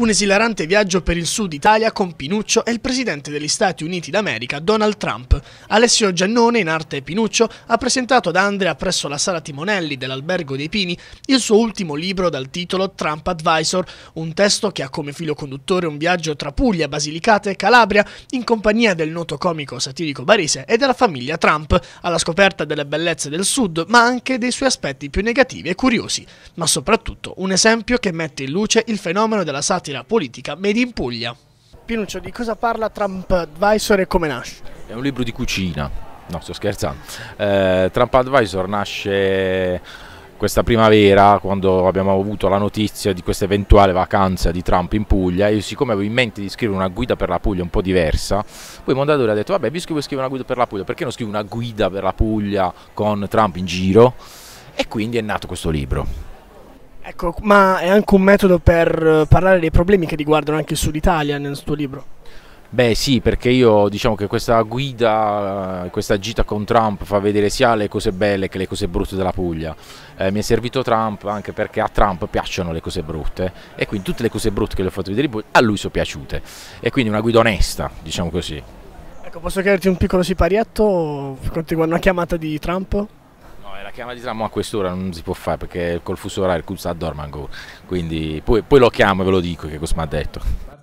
Un esilarante viaggio per il sud Italia con Pinuccio e il presidente degli Stati Uniti d'America, Donald Trump. Alessio Giannone, in arte Pinuccio, ha presentato ad Andrea presso la sala Timonelli dell'Albergo dei Pini il suo ultimo libro dal titolo Trump Advisor, un testo che ha come filo conduttore un viaggio tra Puglia, Basilicata e Calabria in compagnia del noto comico satirico barese e della famiglia Trump, alla scoperta delle bellezze del sud, ma anche dei suoi aspetti più negativi e curiosi, ma soprattutto un esempio che mette in luce il fenomeno della satira la politica made in Puglia. Pinuccio, di cosa parla Trump Advisor e come nasce? È un libro di cucina, no sto scherzando. Eh, Trump Advisor nasce questa primavera quando abbiamo avuto la notizia di questa eventuale vacanza di Trump in Puglia e siccome avevo in mente di scrivere una guida per la Puglia un po' diversa, poi Mondadori ha detto vabbè visto che vuoi scrivere una guida per la Puglia, perché non scrivo una guida per la Puglia con Trump in giro? E quindi è nato questo libro. Ecco, ma è anche un metodo per eh, parlare dei problemi che riguardano anche il Sud Italia nel suo libro. Beh sì, perché io diciamo che questa guida, eh, questa gita con Trump fa vedere sia le cose belle che le cose brutte della Puglia. Eh, mi è servito Trump anche perché a Trump piacciono le cose brutte e quindi tutte le cose brutte che le ho fatto vedere a lui sono piaciute. E quindi una guida onesta, diciamo così. Ecco, posso chiederti un piccolo siparietto riguardo una chiamata di Trump? la chiama di tram a quest'ora non si può fare perché col fuso orario il sta dormango. Quindi poi, poi lo chiamo e ve lo dico che cosa mi ha detto.